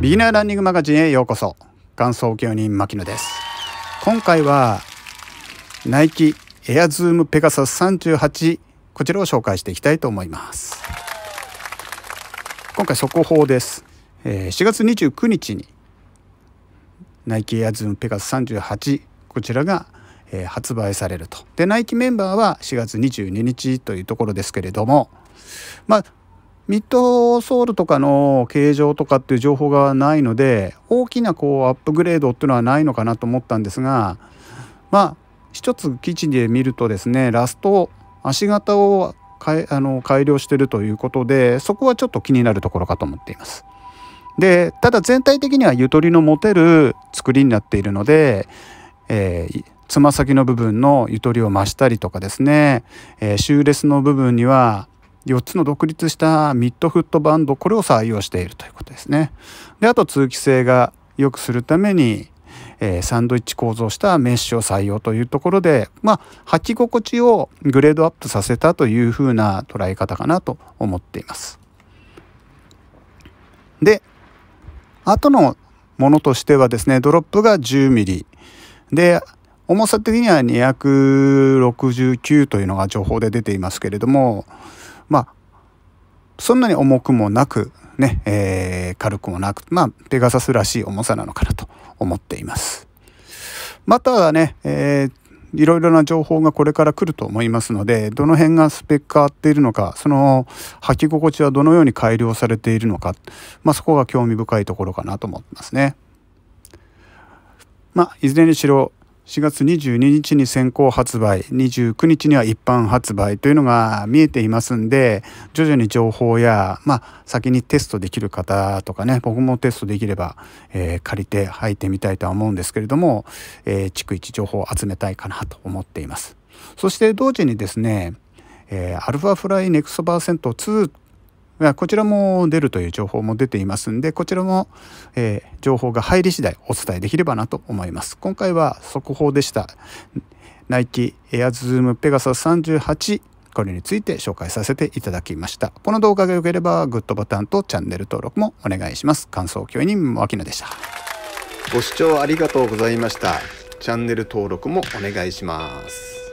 ビギナーランニングマガジンへようこそ元祖教人牧野です今回はナイキエアズームペガサス38こちらを紹介していきたいと思います今回速報です4月29日にナイキエアズームペガス38こちらが発売されるとでナイキメンバーは4月22日というところですけれどもまあミッドソールとかの形状とかっていう情報がないので大きなこうアップグレードっていうのはないのかなと思ったんですがまあ一つ基地で見るとですねラスト足型をあの改良してるということでそこはちょっと気になるところかと思っています。でただ全体的にはゆとりの持てる作りになっているので、えー、つま先の部分のゆとりを増したりとかですね、えー、シューレスの部分には4つの独立したミッドフットバンドこれを採用しているということですね。であと通気性が良くするために、えー、サンドイッチ構造したメッシュを採用というところでまあ履き心地をグレードアップさせたというふうな捉え方かなと思っています。で後のものとしてはですねドロップが 10mm で重さ的には269というのが情報で出ていますけれどもまあ、そんなに重くもなく、ね、えー、軽くもなく、まあ、ペガサスらしい重さなのかなと思っています。またね、えーいろいろな情報がこれから来ると思いますのでどの辺がスペック変わっているのかその履き心地はどのように改良されているのか、まあ、そこが興味深いところかなと思ってますね。まあ、いずれにしろ4月22日に先行発売29日には一般発売というのが見えていますんで徐々に情報や、まあ、先にテストできる方とかね僕もテストできれば、えー、借りて履いてみたいとは思うんですけれども、えー、逐一情報を集めたいかなと思っています。そして同時にですねえー、アルファフライネクストパーセント2こちらも出るという情報も出ていますんで、こちらも、えー、情報が入り次第お伝えできればなと思います。今回は速報でした。ナイキエアズームペガサス38これについて紹介させていただきました。この動画が良ければグッドボタンとチャンネル登録もお願いします。感想教員人脇野でした。ご視聴ありがとうございました。チャンネル登録もお願いします。